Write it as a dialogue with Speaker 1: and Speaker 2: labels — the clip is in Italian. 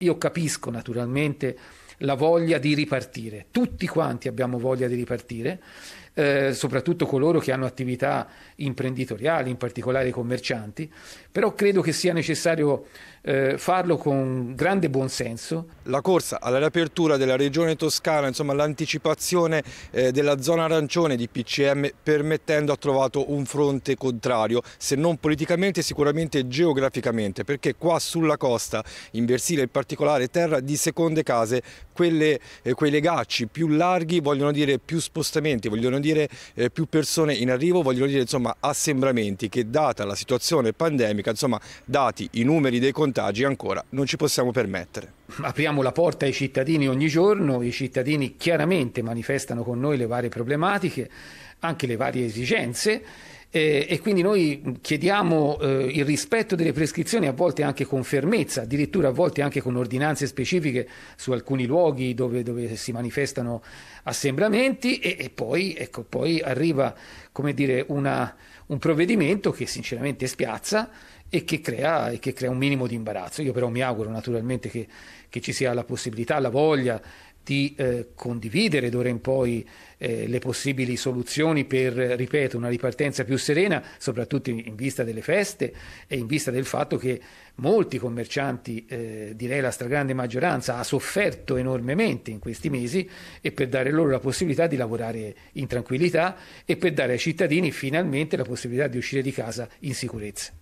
Speaker 1: Io capisco naturalmente la voglia di ripartire, tutti quanti abbiamo voglia di ripartire eh, soprattutto coloro che hanno attività imprenditoriali, in particolare i commercianti, però credo che sia necessario eh, farlo con grande buonsenso.
Speaker 2: La corsa alla riapertura della regione toscana, insomma l'anticipazione eh, della zona arancione di PCM permettendo ha trovato un fronte contrario, se non politicamente sicuramente geograficamente, perché qua sulla costa, in Versilia in particolare, terra di seconde case, quelle, eh, quei legacci più larghi vogliono dire più spostamenti, vogliono dire dire eh, più persone in arrivo, vogliono dire insomma, assembramenti che data la situazione pandemica, insomma, dati i numeri dei contagi ancora non ci possiamo permettere.
Speaker 1: Apriamo la porta ai cittadini ogni giorno, i cittadini chiaramente manifestano con noi le varie problematiche, anche le varie esigenze eh, e quindi noi chiediamo eh, il rispetto delle prescrizioni a volte anche con fermezza, addirittura a volte anche con ordinanze specifiche su alcuni luoghi dove, dove si manifestano assembramenti e, e poi, ecco, poi, arriva dire, una, un provvedimento che sinceramente spiazza e che, crea, e che crea un minimo di imbarazzo. Io però mi auguro naturalmente che, che ci sia la possibilità, la voglia di eh, condividere d'ora in poi eh, le possibili soluzioni per, ripeto, una ripartenza più serena, soprattutto in, in vista delle feste e in vista del fatto che molti commercianti, eh, direi la stragrande maggioranza, ha sofferto enormemente in questi mesi e per dare loro la possibilità di lavorare in tranquillità e per dare ai cittadini finalmente la possibilità di uscire di casa in sicurezza.